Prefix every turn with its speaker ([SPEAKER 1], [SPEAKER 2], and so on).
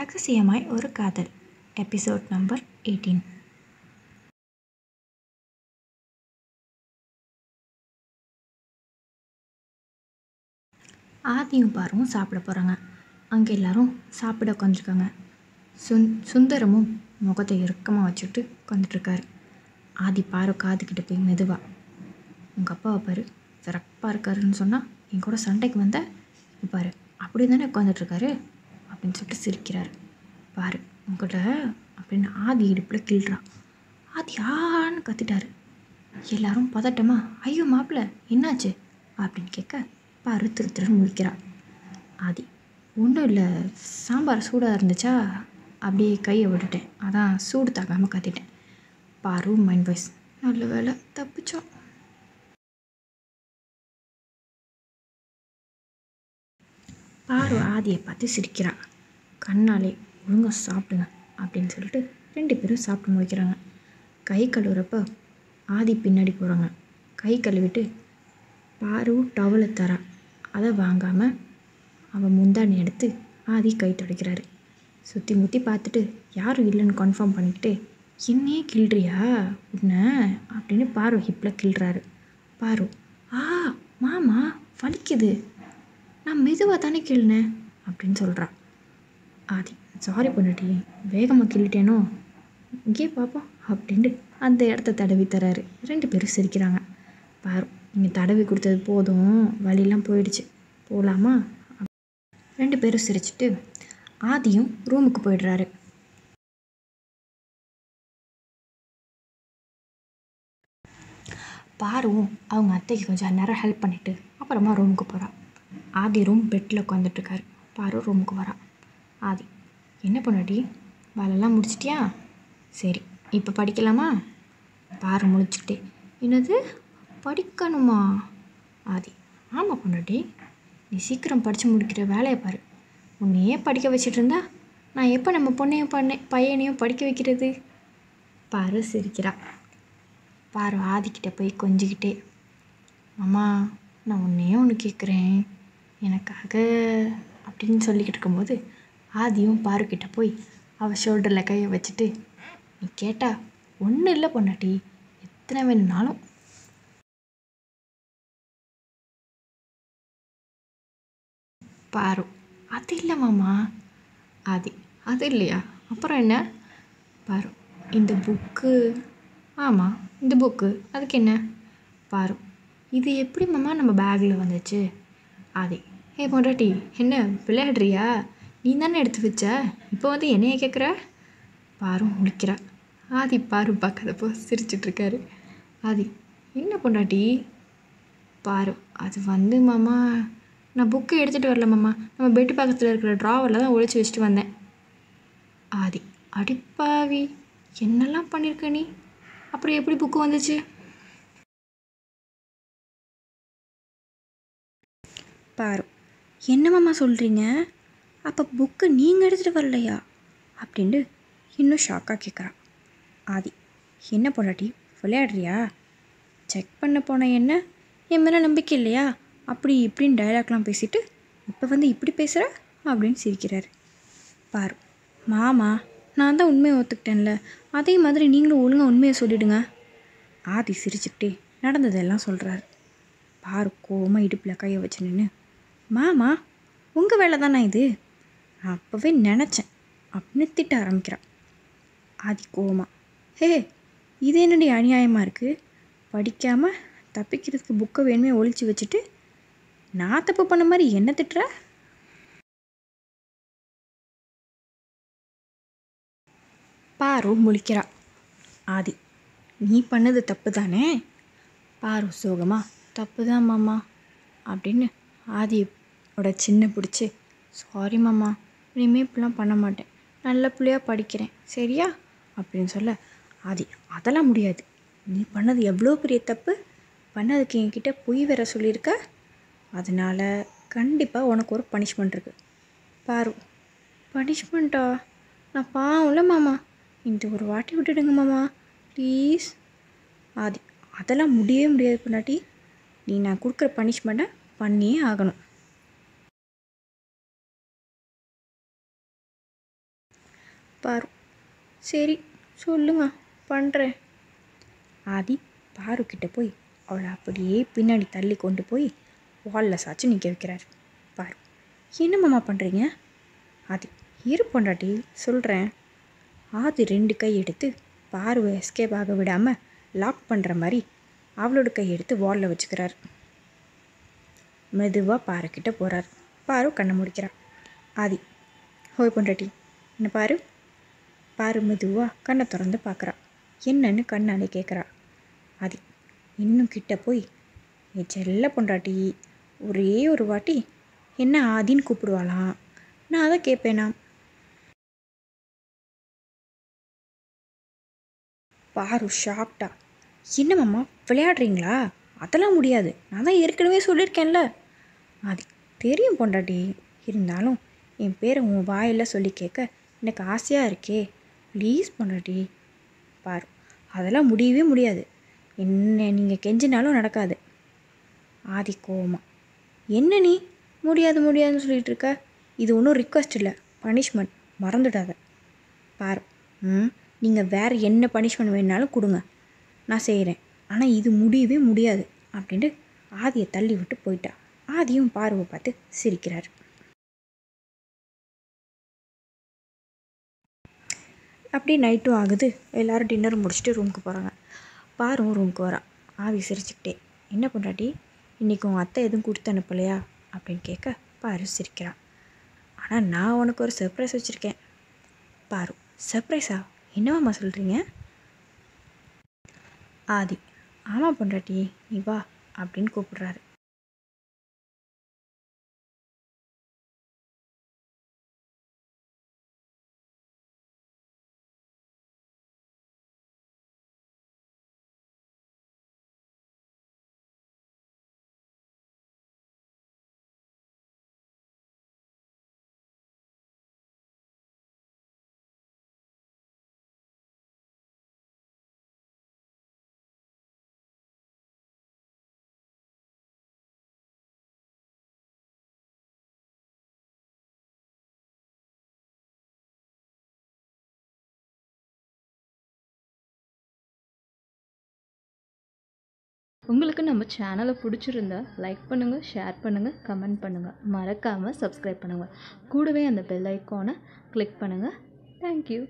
[SPEAKER 1] ரகசியமாய் ஒரு காதல் எபிசோட் நம்பர் எயிட்டீன்
[SPEAKER 2] ஆதியும் பாரும் சாப்பிட போகிறாங்க அங்கே எல்லோரும் சாப்பிட உட்காந்துருக்காங்க சுந் சுந்தரமும் முகத்தை இறுக்கமாக வச்சுட்டு உட்காந்துட்ருக்காரு ஆதி பாரு காதுக்கிட்ட போய் மெதுவாக உங்கள் அப்பாவை பாரு சிறப்பாக இருக்காருன்னு சொன்னால் என் கூட சண்டைக்கு வந்த பாரு அப்படி தானே உட்காந்துட்ருக்காரு அப்படின்னு சொல்லிட்டு சிரிக்கிறார் பாரு உங்கள்கிட்ட அப்படின்னு ஆதி இடுப்பில் கிள்றான் ஆதி ஆன்னு கத்திட்டாரு எல்லாரும் பதட்டமா ஐயோ மாப்பிள்ள என்னாச்சு அப்படின்னு கேட்க பாரு திரு திருன்னு முழிக்கிறான் ஆதி ஒன்றும் இல்லை சாம்பார் சூடாக இருந்துச்சா அப்படியே கையை விட்டுட்டேன் அதான் சூடு தாக்காமல் கத்திட்டேன் பாரு மைண்ட்
[SPEAKER 1] வாய்ஸ் நல்ல வேலை தப்பிச்சோம் பாரு ஆதியை
[SPEAKER 2] பார்த்து சிரிக்கிறான் கண்ணாலே ஒழுங்காக சாப்பிடுங்க அப்படின்னு சொல்லிட்டு ரெண்டு பேரும் சாப்பிட்டு முடிக்கிறாங்க கை கழுவுறப்ப ஆதி பின்னாடி போகிறாங்க கை கழுவிட்டு பாரு டவலை தர அதை வாங்காமல் அவன் முந்தாணி எடுத்து ஆதி கை துடைக்கிறாரு சுற்றி முற்றி பார்த்துட்டு யாரும் இல்லைன்னு கன்ஃபார்ம் பண்ணிக்கிட்டு என்னையே கிள்றியா உன்னை அப்படின்னு பாரு ஹிப்பில் கிள்றாரு பாரு ஆ மாமா வலிக்குது நான் மெதுவாக தானே கிள்னேன் அப்படின்னு சொல்கிறான் ஆதி சாரி பொண்டாட்டி வேகமாக கிள்ளிட்டேனோ இங்கே பார்ப்போம் அப்படின்ட்டு அந்த இடத்த தடவி தராரு ரெண்டு பேரும் சிரிக்கிறாங்க பாரு நீங்கள் தடவி கொடுத்தது போதும் வழியெல்லாம் போயிடுச்சு போகலாமா ரெண்டு பேரும் சிரிச்சுட்டு ஆதியும்
[SPEAKER 1] ரூமுக்கு போயிடுறாரு
[SPEAKER 2] பாருவும் அவங்க அத்தைக்கு கொஞ்சம் நேரம் ஹெல்ப் பண்ணிவிட்டு அப்புறமா ரூமுக்கு போகிறான் ஆதி ரூம் பெட்டில் உட்காந்துட்டுருக்காரு பாரு ரூமுக்கு வரான் ஆதி என்ன பண்ணடி வேலைலாம் முடிச்சிட்டியா சரி இப்போ படிக்கலாமா பாரு முடிச்சுட்டு என்னது படிக்கணுமா ஆதி ஆமாம் பொண்ணாடி நீ சீக்கிரம் படித்து முடிக்கிற வேலையை பாரு உன்னையே படிக்க வச்சுட்டு இருந்தா நான் எப்போ நம்ம பொண்ணையும் பண்ண பையனையும் படிக்க வைக்கிறது பாரு சிரிக்கிறா பாரு ஆதிக்கிட்ட போய் கொஞ்சிக்கிட்டே அம்மா நான் உன்னையே ஒன்று கேட்குறேன் எனக்காக அப்படின்னு சொல்லிக்கிட்டு இருக்கும்போது ஆதியும் பாருக்கிட்ட போய் அவள் ஷோல்டரில் கையை வச்சுட்டு நீ கேட்டா ஒன்றும் இல்லை பொண்ணாட்டி
[SPEAKER 1] எத்தனை வேணும்னாலும் பாரு அது இல்லை மாமா ஆதி
[SPEAKER 2] அது இல்லையா அப்புறம் என்ன பாரு இந்த புக்கு ஆமாம் இந்த புக்கு அதுக்கு என்ன பாரு இது எப்படி மாமா நம்ம பேக்கில் வந்துச்சு ஆதி ஏ பொண்டாட்டி என்ன விளையாடுறியா நீ தானே எடுத்து வச்ச இப்போ வந்து என்னைய கேட்குற பாரு முடிக்கிறா ஆதி பாரு போ சிரிச்சிட்ருக்காரு ஆதி என்ன பொண்டாட்டி பாரு அது வந்து மாமா நான் புக்கு எடுத்துகிட்டு வரல மாமா நம்ம பெட்டு பக்கத்தில் இருக்கிற ட்ராவரில் தான் ஒழிச்சு வச்சுட்டு வந்தேன் ஆதி அடிப்பாவி என்னெல்லாம் பண்ணியிருக்க நீ அப்புறம்
[SPEAKER 3] எப்படி புக்கு வந்துச்சு
[SPEAKER 2] பாரு என்னமாம்மா சொல்கிறீங்க அப்போ புக்கு நீங்கள் எடுத்துகிட்டு வரலையா அப்படின்ட்டு இன்னும் ஷாக்காக கேட்குறான் ஆதி என்ன பொண்டாட்டி விளையாடுறியா செக் பண்ண போன என்ன என் மேலே நம்பிக்கை இல்லையா அப்படி இப்படின்னு டைலாக்லாம் பேசிவிட்டு இப்போ வந்து இப்படி பேசுகிற அப்படின்னு சிரிக்கிறார் பாரு மாமா நான் தான் உண்மையை ஒத்துக்கிட்டேன்ல அதே மாதிரி நீங்களும் ஒழுங்காக உண்மையை சொல்லிவிடுங்க ஆதி சிரிச்சுக்கிட்டே நடந்ததெல்லாம் சொல்கிறார் பாரு கோமா இடுப்பில் கையை வச்சு நின்று மாமா உங்கள் வேலை தானே இது நான் அப்போவே நினச்சேன் அப்படின்னு திட்ட ஆரம்பிக்கிறான் ஆதி கோமா ஹே இது என்னடி அநியாயமாக இருக்குது படிக்காமல் தப்பிக்கிறதுக்கு புக்கை வேணுமே ஒழிச்சு வச்சுட்டு
[SPEAKER 3] நான் தப்பு பண்ண மாதிரி என்ன திட்டுற
[SPEAKER 2] பாரு முழிக்கிறா ஆதி நீ பண்ணது தப்பு தானே பாரு சோகமா தப்பு தான் மாமா அப்படின்னு ஆதியோட சின்ன பிடிச்சி சாரி மாமா இனிமேல் இப்படிலாம் பண்ண மாட்டேன் நல்ல பிள்ளையாக படிக்கிறேன் சரியா அப்படின்னு சொல்ல அது அதெல்லாம் முடியாது நீ பண்ணது எவ்வளோ பெரிய தப்பு பண்ணதுக்கு என்கிட்ட பொய் வேற சொல்லியிருக்க அதனால் கண்டிப்பாக உனக்கு ஒரு பனிஷ்மெண்ட் இருக்குது பாரு பனிஷ்மெண்ட்டா நான் பாவம்ல மாமா இந்த ஒரு வாட்டி விட்டுடுங்க மாமா ப்ளீஸ் அது அதெல்லாம் முடியவே முடியாது பொண்டாட்டி நீ நான் கொடுக்குற பனிஷ்மெண்ட்டை பண்ணியே ஆகணும் பாரு சரி சொல்லுங்க பண்ணுறேன் ஆதி பாருக்கிட்ட போய் அவளை அப்படியே பின்னாடி தள்ளி கொண்டு போய் வாலில் சாச்சு நிற்க வைக்கிறார் பாரு என்ன பண்ணுறீங்க ஆதி இரு பொண்டாட்டி சொல்கிறேன் ஆதி ரெண்டு கை எடுத்து பார்வை எஸ்கேப் ஆக விடாமல் லாக் பண்ணுற மாதிரி அவளோட கை எடுத்து வாலில் வச்சுக்கிறார் மெதுவாக பாருக்கிட்ட போகிறார் பாரு கண்ணை முடிக்கிறார் ஆதி ஹோய் பொண்டாட்டி என்ன பாரு பாரு மெதுவாக கண்ணை திறந்து பார்க்குறா என்னன்னு கண்ணாலே கேட்குறா அது இன்னும் கிட்ட போய் என் செல்ல பொண்டாட்டி ஒரே ஒரு வாட்டி என்ன ஆதின்னு கூப்பிடுவாளாம் நான் அதை கேட்பேனா
[SPEAKER 3] பாரு ஷாப்டா
[SPEAKER 2] என்னம்மா விளையாடுறீங்களா அதெல்லாம் முடியாது நான் தான் ஏற்கனவே சொல்லியிருக்கேன்ல அது தெரியும் பொண்டாட்டி இருந்தாலும் என் பேரை உன் வாயில் சொல்லி கேட்க எனக்கு ஆசையாக இருக்கே ப்ளீஸ் பொண்டாட்டி பார் அதெல்லாம் முடியவே முடியாது என்ன நீங்கள் கெஞ்சினாலும் நடக்காது ஆதி கோவமாக என்ன நீ முடியாது முடியாதுன்னு சொல்லிகிட்டு இருக்க இது ஒன்றும் ரிக்வஸ்ட் இல்லை பனிஷ்மெண்ட் மறந்துடாத பார் ம் நீங்கள் வேறு என்ன பனிஷ்மெண்ட் வேணுனாலும் கொடுங்க நான் செய்கிறேன் ஆனால் இது முடியவே முடியாது அப்படின்ட்டு ஆதியை தள்ளி விட்டு போயிட்டா
[SPEAKER 3] ஆதியும் பார்வை பார்த்து சிரிக்கிறார்
[SPEAKER 2] அப்படியே நைட்டும் ஆகுது எல்லோரும் டின்னர் முடிச்சுட்டு ரூமுக்கு போகிறாங்க பாரும் ரூமுக்கு வரான் ஆவி சிரிச்சுக்கிட்டே என்ன பண்ணுறாட்டி இன்றைக்கி உங்கள் அத்தை எதுவும் கொடுத்து அனுப்பலையா அப்படின்னு கேட்க பாரு சிரிக்கிறான் ஆனால் நான் உனக்கு ஒரு சர்ப்ரைஸ் வச்சுருக்கேன் பாரு சர்ப்ரைஸா என்னவாம்மா சொல்கிறீங்க ஆதி ஆமாம் பொண்டாட்டி நீ வா அப்படின்னு கூப்பிடுறாரு
[SPEAKER 1] உங்களுக்கு நம்ம சேனலை பிடிச்சிருந்தா லைக் பண்ணுங்கள் ஷேர் பண்ணுங்கள்
[SPEAKER 3] கமெண்ட் பண்ணுங்கள் மறக்காமல் சப்ஸ்கிரைப் பண்ணுங்கள் கூடவே அந்த பெல் ஐக்கானை கிளிக் பண்ணுங்கள்
[SPEAKER 1] தேங்க்யூ